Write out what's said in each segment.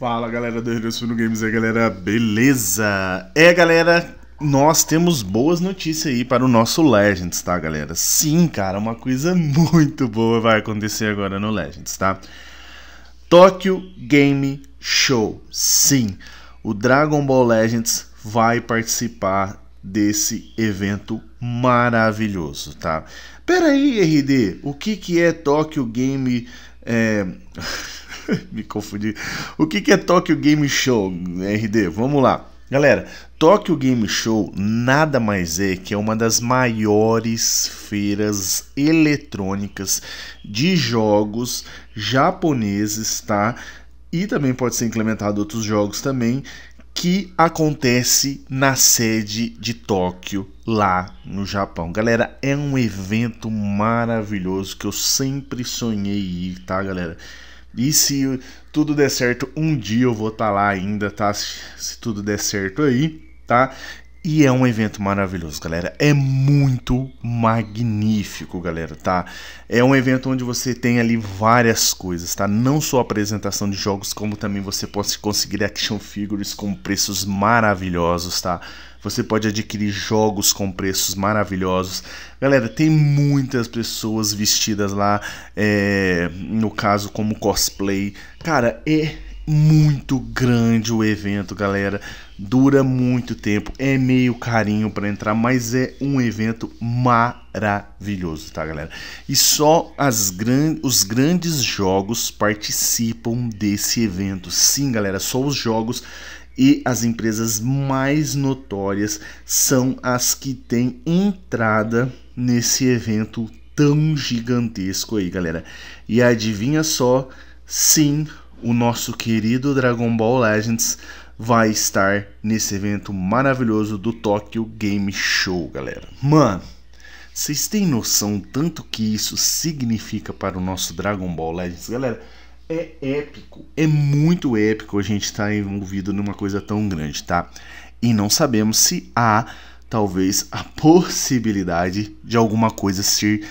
Fala galera do Heroes Fino Games aí galera, beleza? É galera, nós temos boas notícias aí para o nosso Legends, tá galera? Sim cara, uma coisa muito boa vai acontecer agora no Legends, tá? Tokyo Game Show, sim, o Dragon Ball Legends vai participar desse evento maravilhoso, tá? Pera aí RD, o que que é Tokyo Game... É... Me confundi. O que, que é Tokyo Game Show, RD? Vamos lá. Galera, Tokyo Game Show nada mais é que é uma das maiores feiras eletrônicas de jogos japoneses, tá? E também pode ser implementado outros jogos também que acontece na sede de Tóquio, lá no Japão. Galera, é um evento maravilhoso que eu sempre sonhei ir, tá, galera? E se tudo der certo, um dia eu vou estar tá lá ainda, tá? Se, se tudo der certo aí, tá? E é um evento maravilhoso, galera. É muito magnífico, galera, tá? É um evento onde você tem ali várias coisas, tá? Não só apresentação de jogos, como também você pode conseguir action figures com preços maravilhosos, tá? Você pode adquirir jogos com preços maravilhosos. Galera, tem muitas pessoas vestidas lá, é, no caso, como cosplay. Cara, é muito grande o evento, galera. Dura muito tempo, é meio carinho para entrar, mas é um evento maravilhoso, tá, galera? E só as gran os grandes jogos participam desse evento. Sim, galera, só os jogos e as empresas mais notórias são as que têm entrada nesse evento tão gigantesco aí, galera. E adivinha só, sim, o nosso querido Dragon Ball Legends vai estar nesse evento maravilhoso do Tokyo Game Show, galera. Mano, vocês têm noção tanto que isso significa para o nosso Dragon Ball Legends, galera? É épico, é muito épico a gente estar tá envolvido numa coisa tão grande, tá? E não sabemos se há talvez a possibilidade de alguma coisa ser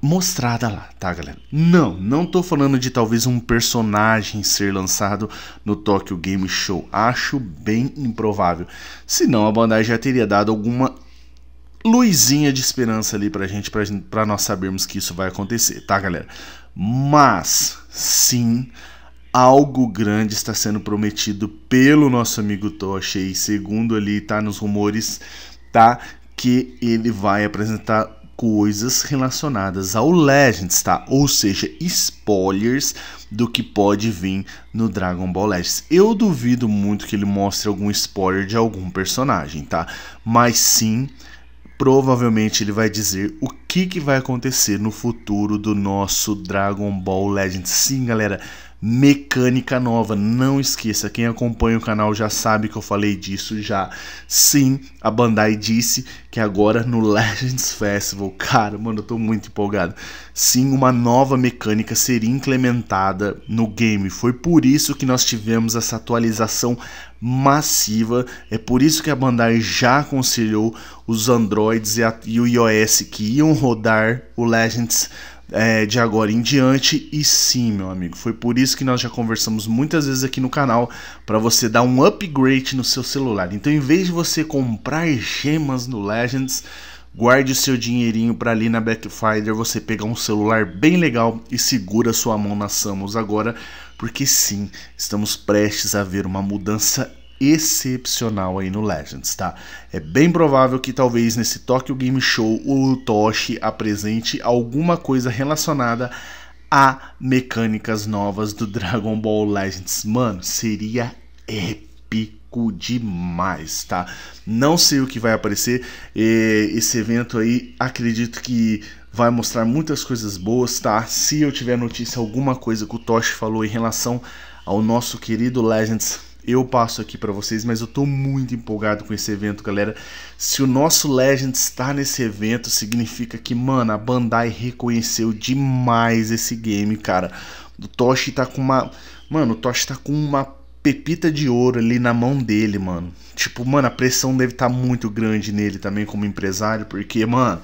mostrada lá, tá, galera? Não, não tô falando de talvez um personagem ser lançado no Tokyo Game Show. Acho bem improvável. Senão a Bandai já teria dado alguma luzinha de esperança ali pra gente, pra, pra nós sabermos que isso vai acontecer, tá, galera? Mas, sim, algo grande está sendo prometido pelo nosso amigo Toshi. E segundo ali, tá nos rumores, tá? Que ele vai apresentar coisas relacionadas ao Legends, tá? Ou seja, spoilers do que pode vir no Dragon Ball Legends. Eu duvido muito que ele mostre algum spoiler de algum personagem, tá? Mas sim, provavelmente ele vai dizer o que, que vai acontecer no futuro do nosso Dragon Ball Legends. Sim, galera, mecânica nova. Não esqueça, quem acompanha o canal já sabe que eu falei disso já. Sim, a Bandai disse que agora no Legends Festival, cara, mano, eu tô muito empolgado. Sim, uma nova mecânica seria implementada no game. Foi por isso que nós tivemos essa atualização massiva. É por isso que a Bandai já aconselhou os Androids e, a, e o iOS que iam rodar o Legends é, de agora em diante. E sim, meu amigo, foi por isso que nós já conversamos muitas vezes aqui no canal para você dar um upgrade no seu celular. Então, em vez de você comprar gemas no Legends, guarde o seu dinheirinho para ali na Backfinder você pegar um celular bem legal e segura sua mão na Samus agora, porque sim, estamos prestes a ver uma mudança excepcional aí no Legends, tá? É bem provável que talvez nesse Tokyo Game Show o Toshi apresente alguma coisa relacionada a mecânicas novas do Dragon Ball Legends. Mano, seria épico demais, tá? Não sei o que vai aparecer. É, esse evento aí, acredito que vai mostrar muitas coisas boas, tá? Se eu tiver notícia alguma coisa que o Toshi falou em relação ao nosso querido Legends eu passo aqui para vocês, mas eu tô muito empolgado com esse evento, galera. Se o nosso Legend está nesse evento, significa que, mano, a Bandai reconheceu demais esse game, cara. O Toshi tá com uma. Mano, o Toshi tá com uma pepita de ouro ali na mão dele, mano. Tipo, mano, a pressão deve estar tá muito grande nele também como empresário, porque, mano,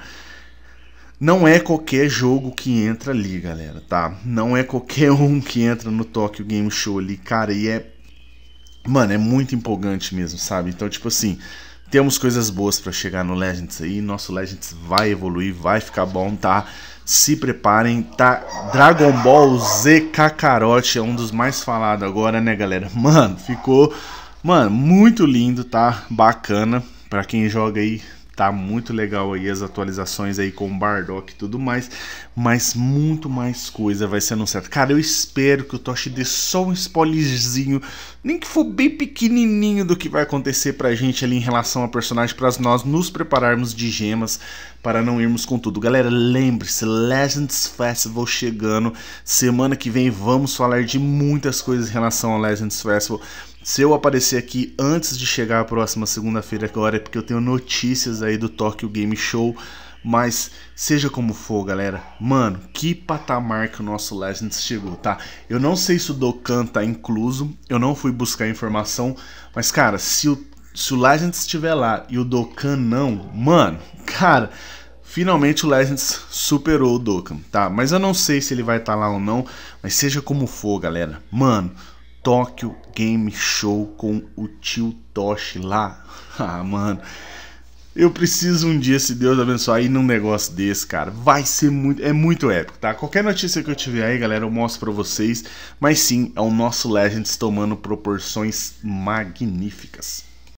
não é qualquer jogo que entra ali, galera, tá? Não é qualquer um que entra no Tokyo Game Show ali, cara, e é Mano, é muito empolgante mesmo, sabe? Então, tipo assim, temos coisas boas para chegar no Legends aí. Nosso Legends vai evoluir, vai ficar bom, tá? Se preparem, tá? Dragon Ball Z Kakarot é um dos mais falados agora, né, galera? Mano, ficou, mano, muito lindo, tá? Bacana. Pra quem joga aí, tá muito legal aí as atualizações aí com o Bardock e tudo mais, mas muito mais coisa vai ser anunciada. Cara, eu espero que o Toshi dê só um spoilerzinho, nem que for bem pequenininho do que vai acontecer pra gente ali em relação a personagem, para nós nos prepararmos de gemas, para não irmos com tudo. Galera, lembre-se, Legends Festival chegando, semana que vem vamos falar de muitas coisas em relação ao Legends Festival, se eu aparecer aqui antes de chegar a próxima segunda-feira é agora é porque eu tenho notícias aí do Tokyo Game Show, mas seja como for, galera, mano, que patamar que o nosso Legends chegou, tá? Eu não sei se o Dokkan tá incluso, eu não fui buscar informação, mas cara, se o, se o Legends estiver lá e o Dokkan não, mano, cara, finalmente o Legends superou o Dokkan, tá? Mas eu não sei se ele vai estar tá lá ou não, mas seja como for, galera, mano, Tóquio Game Show com o tio Toshi lá. Ah, mano. Eu preciso um dia, se Deus abençoar, ir num negócio desse, cara. Vai ser muito. É muito épico, tá? Qualquer notícia que eu tiver aí, galera, eu mostro pra vocês. Mas sim, é o nosso Legends tomando proporções magníficas.